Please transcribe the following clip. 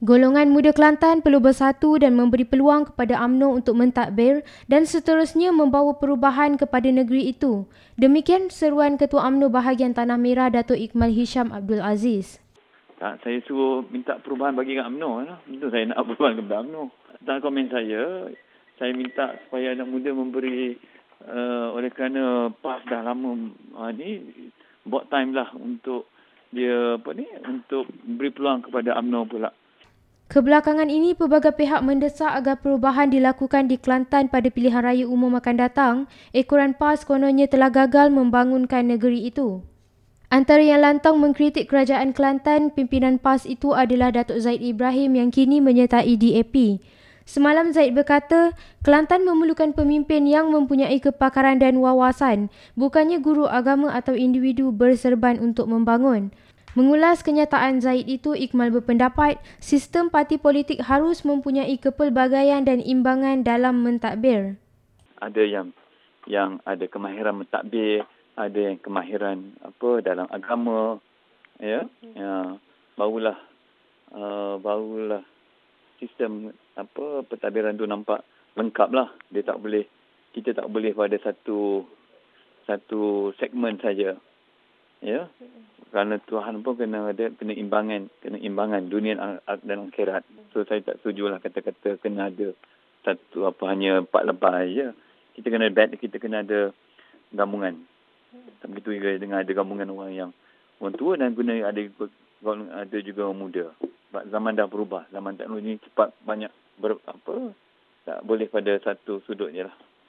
Golongan muda Kelantan perlu bersatu dan memberi peluang kepada AMNO untuk mentadbir dan seterusnya membawa perubahan kepada negeri itu. Demikian seruan Ketua AMNO Bahagian Tanah Merah Datuk Iqmal Hisham Abdul Aziz. Tak, saya suruh minta perubahan bagi ke AMNO. Ya. Itu saya nak perubahan kepada AMNO. Dalam komen saya, saya minta supaya anak muda memberi uh, oleh kerana PAS dah lama uh, ni buat time lah untuk dia apa ni untuk beri peluang kepada AMNO pula. Kebelakangan ini, pelbagai pihak mendesak agar perubahan dilakukan di Kelantan pada pilihan raya umum akan datang. Ekoran PAS kononnya telah gagal membangunkan negeri itu. Antara yang lantang mengkritik kerajaan Kelantan, pimpinan PAS itu adalah Datuk Zaid Ibrahim yang kini menyertai DAP. Semalam Zaid berkata, Kelantan memerlukan pemimpin yang mempunyai kepakaran dan wawasan, bukannya guru agama atau individu berserban untuk membangun. Mengulas kenyataan Zaid itu, Iqmal berpendapat sistem parti politik harus mempunyai kepelbagaian dan imbangan dalam mentadbir. Ada yang yang ada kemahiran mentadbir, ada yang kemahiran apa dalam agama, ya, ya barulah uh, barulah sistem apa pentadbiran tu nampak lengkap lah. Dia tak boleh kita tak boleh pada satu satu segmen saja. Ya kerana Tuhan pun kena ada kena imbangan kena imbangan dunia dan akhirat so saya tak lah kata-kata kena ada satu apa hanya empat lebay ya kita kena bad kita kena ada gabungan tapi itu juga dengan ada gabungan orang yang orang tua dan guna ada ada juga orang muda sebab zaman dah berubah zaman teknologi cepat banyak ber, apa tak boleh pada satu sudut je lah.